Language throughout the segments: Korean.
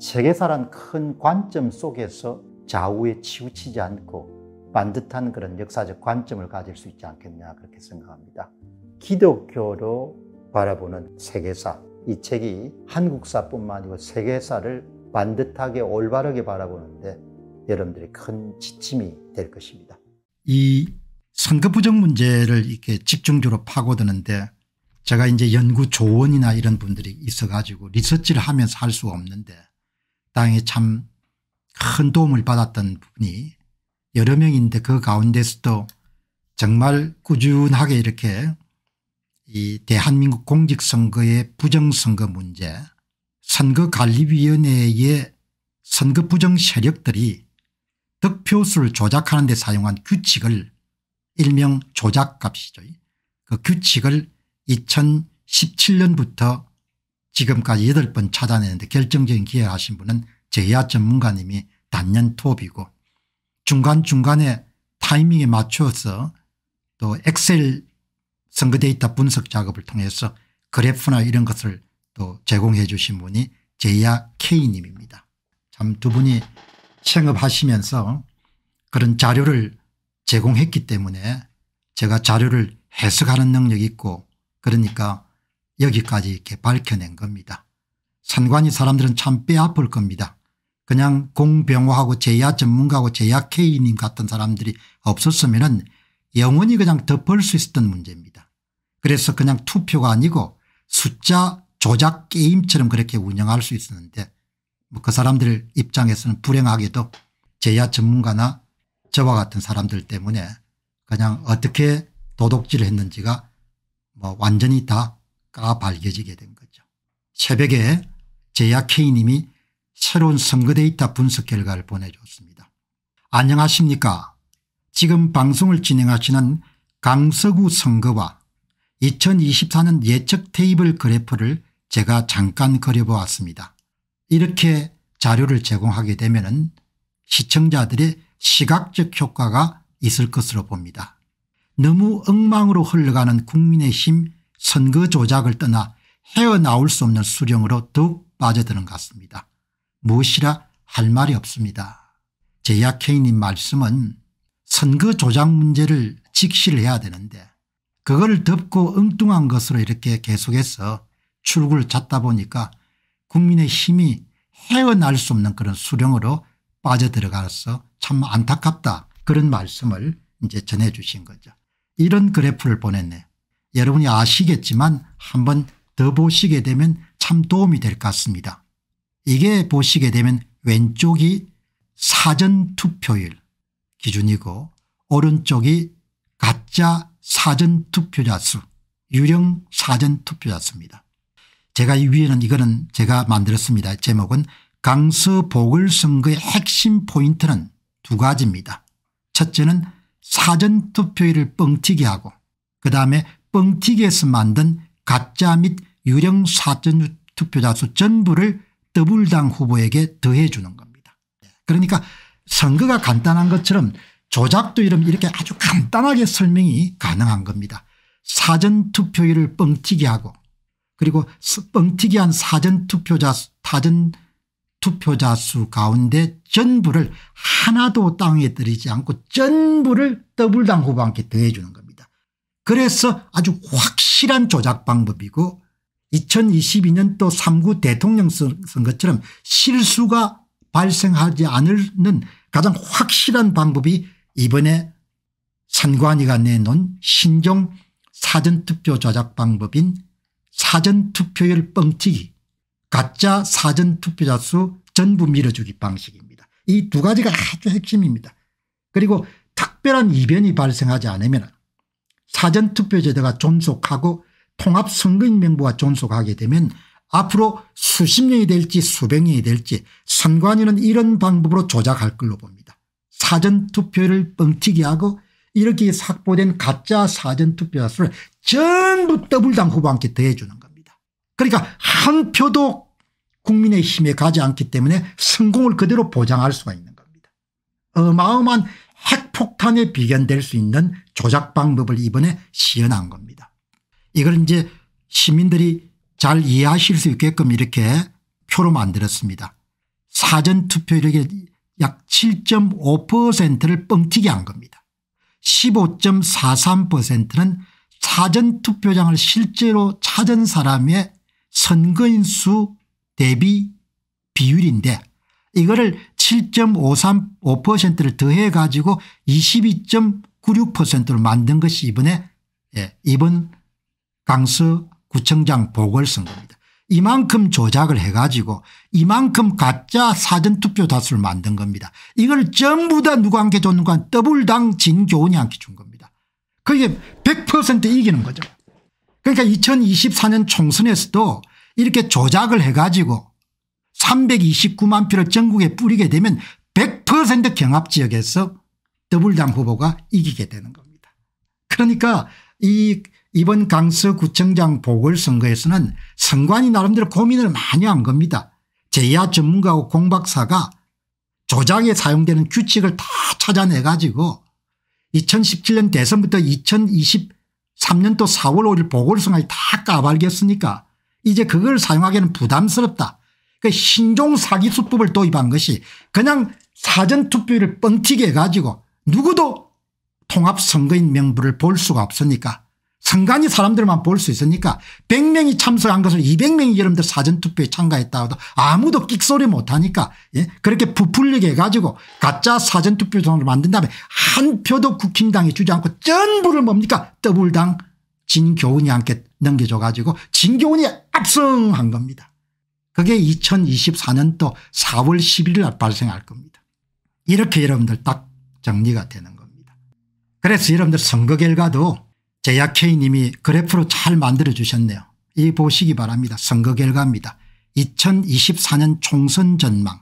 세계사란 큰 관점 속에서 좌우에 치우치지 않고 반듯한 그런 역사적 관점을 가질 수 있지 않겠냐 그렇게 생각합니다. 기독교로 바라보는 세계사 이 책이 한국사뿐만 아니고 세계사를 반듯하게 올바르게 바라보는데 여러분들이 큰 지침이 될 것입니다. 이 선거 부정 문제를 이렇게 집중적으로 파고드는데 제가 이제 연구 조원이나 이런 분들이 있어 가지고 리서치를 하면서 할 수가 없는데 땅에참큰 도움을 받았던 분이 여러 명인데 그 가운데서도 정말 꾸준하게 이렇게 이 대한민국 공직선거의 부정선거 문제 선거관리위원회의 선거 부정 세력들이 득표수를 조작하는 데 사용한 규칙을 일명 조작값이죠. 그 규칙을 2017년부터 지금까지 8번 찾아내는데 결정적인 기회를 하신 분은 제야 전문가님이 단연 톱이고 중간중간에 타이밍에 맞추어서 또 엑셀 선거 데이터 분석 작업을 통해서 그래프나 이런 것을 또 제공해 주신 분이 제야 K님입니다. 참 두 분이 생업하시면서 그런 자료를 제공했기 때문에 제가 자료를 해석하는 능력이 있고 그러니까 여기까지 이렇게 밝혀낸 겁니다. 선관위 사람들은 참빼아플 겁니다. 그냥 공병호하고 제야 전문가하고 제야 케이님 같은 사람들이 없었으면 영원히 그냥 덮을 수 있었던 문제입니다. 그래서 그냥 투표가 아니고 숫자 조작 게임처럼 그렇게 운영할 수 있었는데 뭐 그 사람들 입장에서는 불행하게도 제야 전문가나 저와 같은 사람들 때문에 그냥 어떻게 도둑질을 했는지가 뭐 완전히 다가 밝혀지게 된 거죠. 새벽에 제야케이님이 새로운 선거데이터 분석 결과를 보내줬습니다. 안녕하십니까 지금 방송을 진행하시는 강서구 선거와 2024년 예측 테이블 그래프를 제가 잠깐 그려보았습니다. 이렇게 자료를 제공하게 되면 시청자들의 시각적 효과가 있을 것으로 봅니다. 너무 엉망으로 흘러가는 국민의힘 선거 조작을 떠나 헤어나올 수 없는 수령으로 더욱 빠져드는 것 같습니다. 무엇이라 할 말이 없습니다. 제약케인님 말씀은 선거 조작 문제를 직시를해야 되는데 그걸 덮고 엉뚱한 것으로 이렇게 계속해서 출구를 찾다 보니까 국민의 힘이 헤어날 수 없는 그런 수령으로 빠져들어가서 참 안타깝다 그런 말씀을 이제 전해 주신 거죠. 이런 그래프를 보냈네 여러분이 아시겠지만 한 번 더 보시게 되면 참 도움이 될 것 같습니다. 이게 보시게 되면 왼쪽이 사전투표율 기준이고 오른쪽이 가짜 사전투표자 수 유령 사전투표자 수입니다. 제가 이 위에는 이거는 제가 만들었습니다. 제목은 강서 보궐선거의 핵심 포인트는 두 가지입니다. 첫째는 사전투표율을 뻥튀기하고 그 다음에 뻥튀기에서 만든 가짜 및 유령 사전 투표자 수 전부를 더블당 후보에게 더해 주는 겁니다. 그러니까 선거가 간단한 것처럼 조작도 이름 이렇게 아주 간단하게 설명이 가능한 겁니다. 사전투표율을 뻥튀기하고 그리고 뻥튀기한 사전투표자 수, 타전 투표자 수 가운데 전부를 하나도 땅에 들이지 않고 전부를 더블당 후보한테 더해 주는 겁니다. 그래서 아주 확실한 조작 방법이고 2022년 또 3구 대통령 선거처럼 실수가 발생하지 않는 가장 확실한 방법이 이번에 선관위가 내놓은 신종 사전투표 조작 방법인 사전투표율 뻥튀기 가짜 사전투표자 수 전부 밀어주기 방식입니다. 이 두 가지가 아주 핵심입니다. 그리고 특별한 이변이 발생하지 않으면 사전투표제도가 존속하고 통합선거인 명부가 존속하게 되면 앞으로 수십 년이 될지 수백 년이 될지 선관위는 이런 방법으로 조작할 걸로 봅니다. 사전투표를 뻥튀기 하고 이렇게 삭보된 가짜 사전투표와 수를 전부 더블당 후보한테 더해주는 겁니다. 그러니까 한 표도 국민의 힘에 가지 않기 때문에 성공을 그대로 보장할 수가 있는 겁니다. 어마어마한 폭탄에 비견될 수 있는 조작 방법을 이번에 시연한 겁니다. 이걸 이제 시민들이 잘 이해하실 수 있게끔 이렇게 표로 만들었습니다. 사전투표율의 약 7.5%를 뻥튀기 한 겁니다. 15.43%는 사전투표장을 실제로 찾은 사람의 선거인 수 대비 비율인데 이거를 7.535%를 더해 가지고 2 2 9 6를 만든 것이 이번에 예, 이번 강서구청장 보궐선거입니다. 이만큼 조작을 해 가지고 이만큼 가짜 사전투표 다수를 만든 겁니다. 이걸 전부 다 누구한테 줬는가 더블당 진교훈이한테 준 겁니다. 그게 100% 이기는 거죠. 그러니까 2024년 총선에서도 이렇게 조작을 해 가지고 329만 표를 전국에 뿌리게 되면 100% 경합지역에서 더블당 후보가 이기게 되는 겁니다. 그러니까 이 이번 강서구청장 보궐선거에서는 선관위 나름대로 고민을 많이 한 겁니다. 제야 전문가하고 공박사가 조작에 사용되는 규칙을 다 찾아내 가지고 2017년 대선부터 2023년도 4월 5일 보궐선거에다 까발겠으니까 이제 그걸 사용하기는 에 부담스럽다. 그 신종 사기 수법을 도입한 것이 그냥 사전투표를 뻥튀기 해가지고 누구도 통합선거인 명부를 볼 수가 없으니까 선관위 사람들만 볼 수 있으니까 100명이 참석한 것을 200명이 여러분들 사전투표에 참가했다 해도 아무도 끽소리 못하니까 예? 그렇게 부풀리게 해가지고 가짜 사전투표장을 만든 다음에 한 표도 국힘당에 주지 않고 전부를 뭡니까 더블당 진교훈이 함께 넘겨줘가지고 진교훈이 압승한 겁니다. 그게 2024년도 4월 11일 날 발생할 겁니다. 이렇게 여러분들 딱 정리가 되는 겁니다. 그래서 여러분들 선거 결과도 제약케이 님이 그래프로 잘 만들어 주셨네요. 이 보시기 바랍니다. 선거 결과입니다. 2024년 총선 전망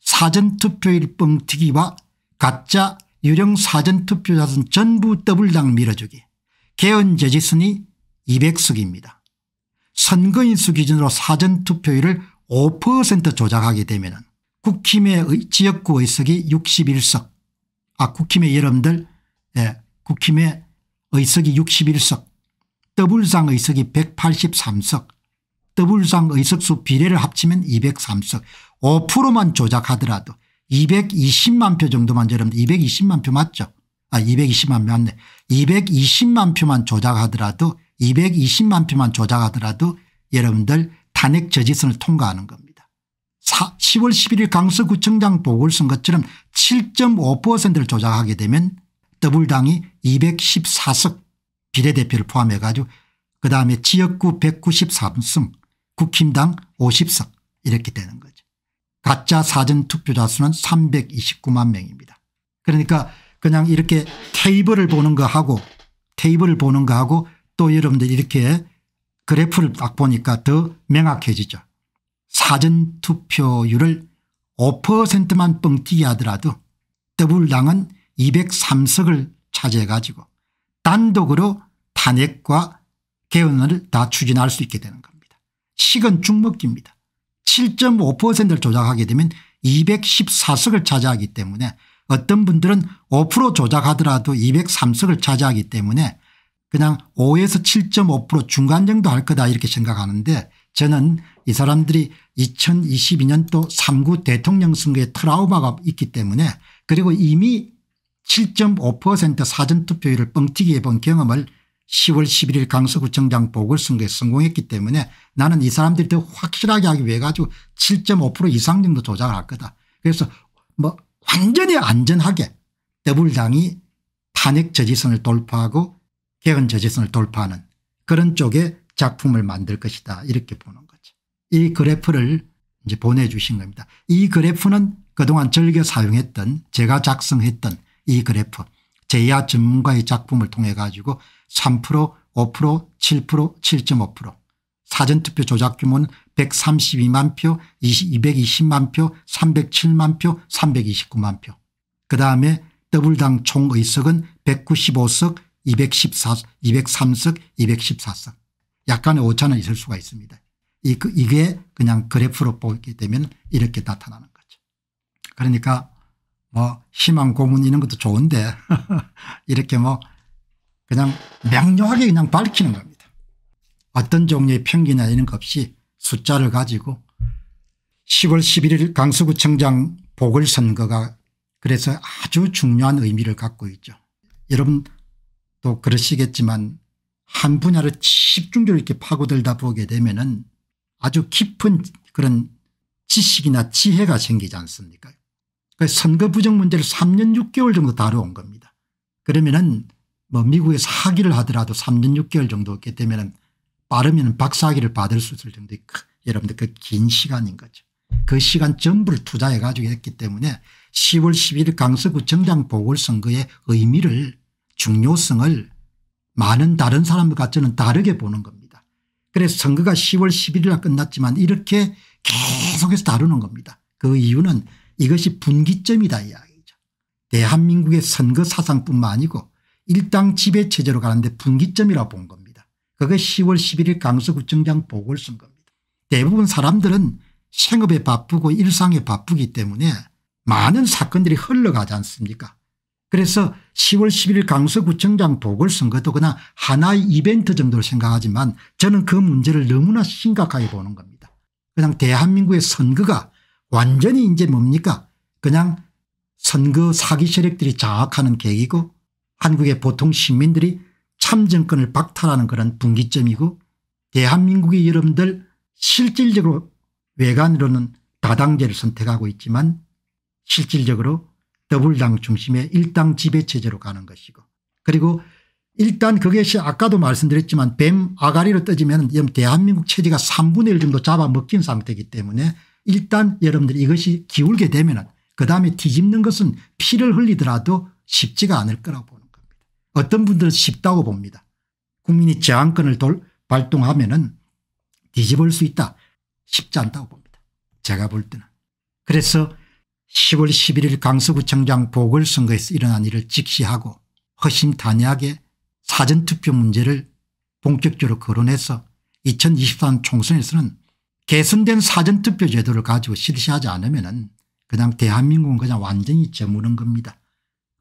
사전투표일 뻥튀기와 가짜 유령 사전투표자는 전부 더블당 밀어주기 개헌제지순이 200석입니다. 선거인수 기준으로 사전투표율을 5% 조작하게 되면 국힘의 지역구 의석이 61석 아 국힘의 여러분들 예, 국힘의 의석이 61석 더블상 의석이 183석 더블상 의석수 비례를 합치면 203석 5%만 조작하더라도 220만 표 정도만 여러분 들 220만 표 맞죠 아 220만 표 맞네 220만 표만 조작하더라도 220만 표만 조작하더라도 여러분들 탄핵 저지선을 통과하는 겁니다. 10월 11일 강서구청장 보궐선거처럼 7.5%를 조작하게 되면 더블당이 214석 비례대표를 포함해 가지고 그다음에 지역구 193승 국힘당 50석 이렇게 되는 거죠. 가짜 사전투표자 수는 329만 명입니다. 그러니까 그냥 이렇게 테이블을 보는 거하고 테이블을 보는 거하고 또 여러분들 이렇게 그래프를 딱 보니까 더 명확해지죠. 사전투표율을 5%만 뻥튀기 하더라도 더불당은 203석을 차지해 가지고 단독으로 탄핵과 개헌을 다 추진할 수 있게 되는 겁니다. 식은 죽먹기입니다. 7.5%를 조작하게 되면 214석을 차지하기 때문에 어떤 분들은 5% 조작하더라도 203석을 차지하기 때문에 그냥 5에서 7.5% 중간 정도 할 거다 이렇게 생각하는데 저는 이 사람들이 2022년도 3구 대통령 선거에 트라우마가 있기 때문에 그리고 이미 7.5% 사전투표율을 뻥튀기해 본 경험을 10월 11일 강서구청장 보궐선거에 성공했기 때문에 나는 이 사람들이 더 확실하게 하기 위해 가지고 7.5% 이상 정도 조작을 할 거다. 그래서 뭐 완전히 안전하게 더불당이 탄핵 저지선을 돌파하고 개헌 저지선을 돌파하는 그런 쪽의 작품을 만들 것이다 이렇게 보는 거죠. 이 그래프를 이제 보내주신 겁니다. 이 그래프는 그동안 즐겨 사용했던 제가 작성했던 이 그래프 제야 전문가의 작품을 통해 가지고 3% 5% 7% 7.5% 사전투표 조작 규모는 132만 표 220만 표 307만 표 329만 표그 다음에 더블당 총의석은 195석 214, 203석, 214석 약간의 오차는 있을 수가 있습니다. 이, 그, 이게 그냥 그래프로 보게 되면 이렇게 나타나는 거죠. 그러니까 뭐 희망 고문 이런 것도 좋은데 이렇게 뭐 그냥 명료하게 그냥 밝히는 겁니다. 어떤 종류의 평균이나 이런 것 없이 숫자를 가지고 10월 11일 강서구청장 보궐선거가 그래서 아주 중요한 의미를 갖고 있죠. 여러분 또 그러시겠지만 한 분야를 집중적으로 이렇게 파고들다 보게 되면 은 아주 깊은 그런 지식이나 지혜가 생기지 않습니까 그러니 선거 부정 문제를 3년 6개월 정도 다뤄온 겁니다. 그러면은 뭐 미국에서 학위를 하더라도 3년 6개월 정도 이게 되면은 빠르면 박사학위를 받을 수 있을 정도의 여러분들 그 긴 시간인 거죠. 그 시간 전부를 투자해 가지고 했기 때문에 10월 11일 강서구청장 보궐선거의 의미를 중요성을 많은 다른 사람과 저는 다르게 보는 겁니다. 그래서 선거가 10월 11일 날 끝났지만 이렇게 계속해서 다루는 겁니다. 그 이유는 이것이 분기점이다 이야기죠. 대한민국의 선거 사상뿐만 아니고 일당 지배체제로 가는데 분기점이라 고본 겁니다. 그게 10월 11일 강서구청장 보궐선거입니다. 대부분 사람들은 생업에 바쁘고 일상에 바쁘기 때문에 많은 사건들이 흘러가지 않습니까 그래서 10월 11일 강서구청장 보궐선거도 그냥 하나의 이벤트 정도로 생각하지만 저는 그 문제를 너무나 심각하게 보는 겁니다. 그냥 대한민국의 선거가 완전히 이제 뭡니까 그냥 선거 사기 세력들이 장악하는 계기고 한국의 보통 시민들이 참정권을 박탈하는 그런 분기점이고 대한민국이 여러분들 실질적으로 외관으로는 다당제를 선택하고 있지만 실질적으로 더불당 중심의 일당 지배체제로 가는 것이고 그리고 일단 그것이 아까도 말씀드렸지만 뱀 아가리로 떠지면 대한민국 체제가 3분의 1 정도 잡아먹힌 상태이기 때문에 일단 여러분들 이것이 기울게 되면 그 다음에 뒤집는 것은 피를 흘리더라도 쉽지가 않을 거라고 보는 겁니다. 어떤 분들은 쉽다고 봅니다. 국민이 저항권을 돌, 발동하면 은 뒤집을 수 있다. 쉽지 않다고 봅니다. 제가 볼 때는. 그래서 10월 11일 강서구청장 보궐선거에서 일어난 일을 직시하고 허심탄회하게 사전투표 문제를 본격적으로 거론해서 2023 총선에서는 개선된 사전투표 제도를 가지고 실시하지 않으면 은 그냥 대한민국은 그냥 완전히 저무는 겁니다.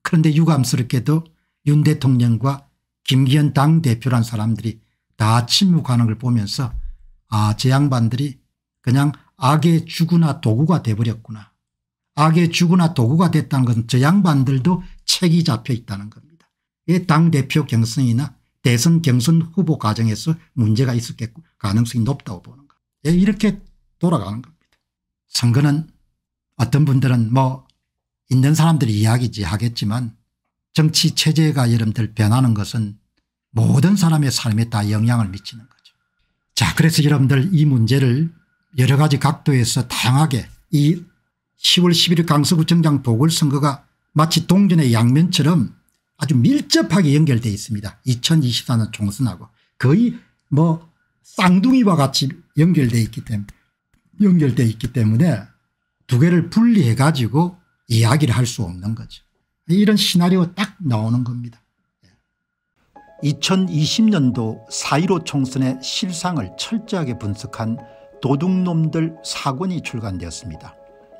그런데 유감스럽게도 윤 대통령과 김기현 당대표란 사람들이 다 침묵하는 걸 보면서 아저 양반들이 그냥 악의 주구나 도구가 돼버렸구나 악의 주구나 도구가 됐다는 것은 저 양반들도 책이 잡혀 있다는 겁니다. 당대표 경선이나 대선 경선 후보 과정에서 문제가 있었겠고 가능성이 높다고 보는 거 예, 이렇게 돌아가는 겁니다. 선거는 어떤 분들은 뭐 있는 사람들이 이야기지 하겠지만 정치 체제가 여러분들 변하는 것은 모든 사람의 삶에 다 영향을 미치는 거죠. 자 그래서 여러분들 이 문제를 여러 가지 각도에서 다양하게 이 10월 11일 강서구청장 보궐선거가 마치 동전의 양면처럼 아주 밀접하게 연결되어 있습니다. 2024년 총선하고 거의 뭐 쌍둥이와 같이 연결돼 있기 때문에 연결돼 있기 때문에 두 개를 분리해 가지고 이야기를 할 수 없는 거죠. 이런 시나리오 딱 나오는 겁니다. 2020년도 예. 4.15 총선의 실상을 철저하게 분석한 도둑놈들 사건이 출간되었습니다.